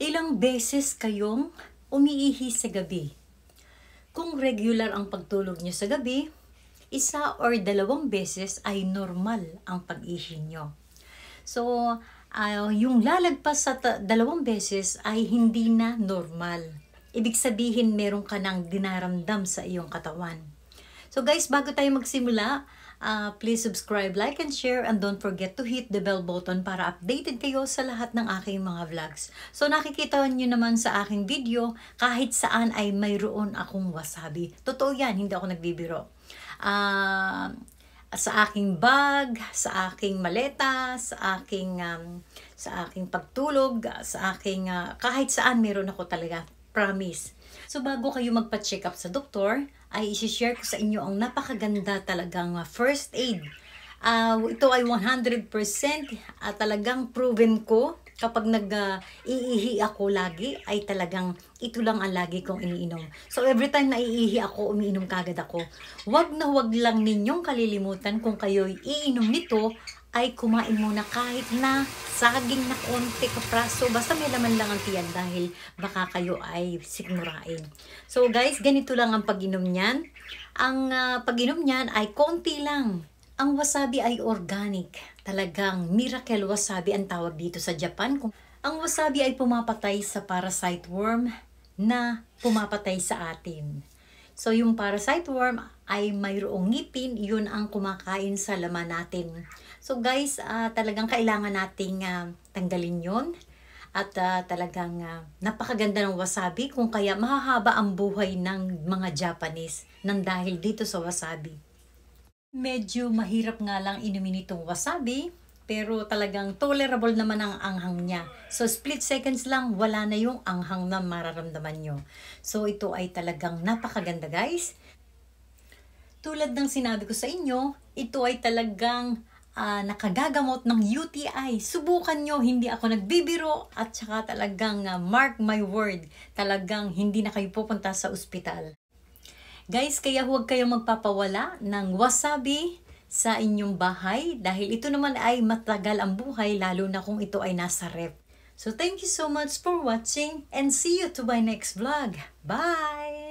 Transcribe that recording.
Ilang beses kayong umiihi sa gabi? Kung regular ang pagtulog nyo sa gabi, isa or dalawang beses ay normal ang pag-ihi nyo. So, uh, yung lalagpas sa dalawang beses ay hindi na normal. Ibig sabihin, meron ka ng dinaramdam sa iyong katawan. So guys, bago tayo magsimula, Uh, please subscribe, like, and share. And don't forget to hit the bell button para updated kayo sa lahat ng aking mga vlogs. So nakikita nyo naman sa aking video, kahit saan ay mayroon akong wasabi. Totoo yan, hindi ako nagbibiro. Uh, sa aking bag, sa aking maleta, sa aking um, sa aking pagtulog, sa aking uh, kahit saan meron ako talaga Promise. So bago kayo magpa-check up sa doktor, ay isi-share ko sa inyo ang napakaganda talagang uh, first aid. Uh, ito ay 100% uh, ah, talagang proven ko kapag nag-iihi uh, ako lagi ay talagang ito lang ang lagi kong iniinom. So every time na iihi ako, umiinom kagad ako. Huwag na huwag lang ninyong kalilimutan kung kayo iinom nito ay kumain muna kahit na saging na konti kapraso. Basta may laman lang ang tiyan dahil baka kayo ay sigmurain. So guys, ganito lang ang pag-inom niyan. Ang uh, pag-inom niyan ay konti lang. Ang wasabi ay organic. Talagang miracle wasabi ang tawag dito sa Japan. ang wasabi ay pumapatay sa parasite worm na pumapatay sa atin. So yung parasite worm ay mayroong ngipin, yun ang kumakain sa laman natin. So guys, uh, talagang kailangan nating uh, tanggalin yon at uh, talagang uh, napakaganda ng wasabi kung kaya mahahaba ang buhay ng mga Japanese nang dahil dito sa wasabi. Medyo mahirap nga lang inumin itong wasabi pero talagang tolerable naman ang anghang niya. So split seconds lang, wala na yung anghang na mararamdaman nyo. So ito ay talagang napakaganda guys. Tulad ng sinabi ko sa inyo, ito ay talagang uh, nakagagamot ng UTI. Subukan nyo, hindi ako nagbibiro at saka talagang uh, mark my word, talagang hindi na kayo pupunta sa ospital. Guys, kaya huwag kayong magpapawala ng wasabi, sa inyong bahay dahil ito naman ay matagal ang buhay lalo na kung ito ay nasa ref. So thank you so much for watching and see you to my next vlog. Bye!